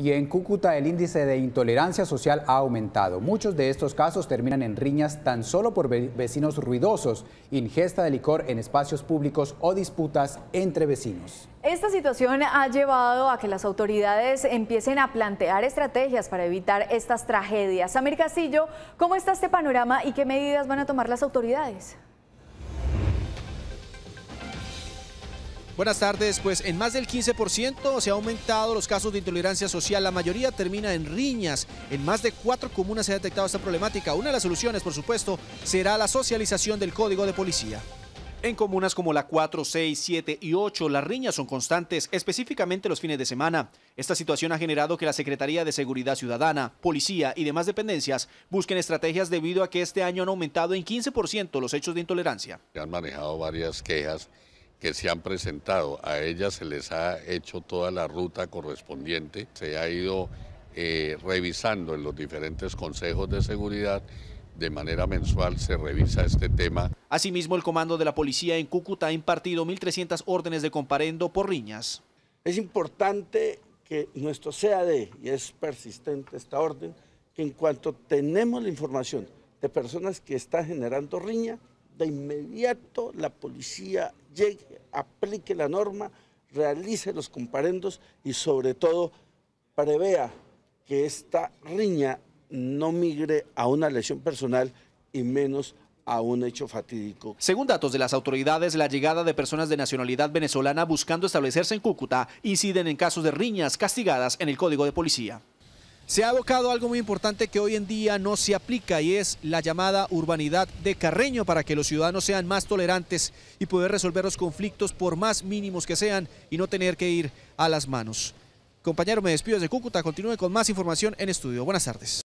y en Cúcuta el índice de intolerancia social ha aumentado. Muchos de estos casos terminan en riñas tan solo por vecinos ruidosos, ingesta de licor en espacios públicos o disputas entre vecinos. Esta situación ha llevado a que las autoridades empiecen a plantear estrategias para evitar estas tragedias. Samir Castillo, ¿cómo está este panorama y qué medidas van a tomar las autoridades? Buenas tardes, pues en más del 15% se ha aumentado los casos de intolerancia social, la mayoría termina en riñas, en más de cuatro comunas se ha detectado esta problemática, una de las soluciones por supuesto será la socialización del código de policía. En comunas como la 4, 6, 7 y 8, las riñas son constantes, específicamente los fines de semana. Esta situación ha generado que la Secretaría de Seguridad Ciudadana, Policía y demás dependencias busquen estrategias debido a que este año han aumentado en 15% los hechos de intolerancia. Han manejado varias quejas que se han presentado. A ellas se les ha hecho toda la ruta correspondiente, se ha ido eh, revisando en los diferentes consejos de seguridad. De manera mensual se revisa este tema. Asimismo, el comando de la policía en Cúcuta ha impartido 1.300 órdenes de comparendo por riñas. Es importante que nuestro CAD, y es persistente esta orden, que en cuanto tenemos la información de personas que están generando riña, de inmediato la policía llegue, aplique la norma, realice los comparendos y sobre todo prevea que esta riña no migre a una lesión personal y menos a un hecho fatídico. Según datos de las autoridades, la llegada de personas de nacionalidad venezolana buscando establecerse en Cúcuta inciden en casos de riñas castigadas en el Código de Policía. Se ha abocado algo muy importante que hoy en día no se aplica y es la llamada urbanidad de Carreño para que los ciudadanos sean más tolerantes y poder resolver los conflictos por más mínimos que sean y no tener que ir a las manos. Compañero, me despido desde Cúcuta. Continúe con más información en estudio. Buenas tardes.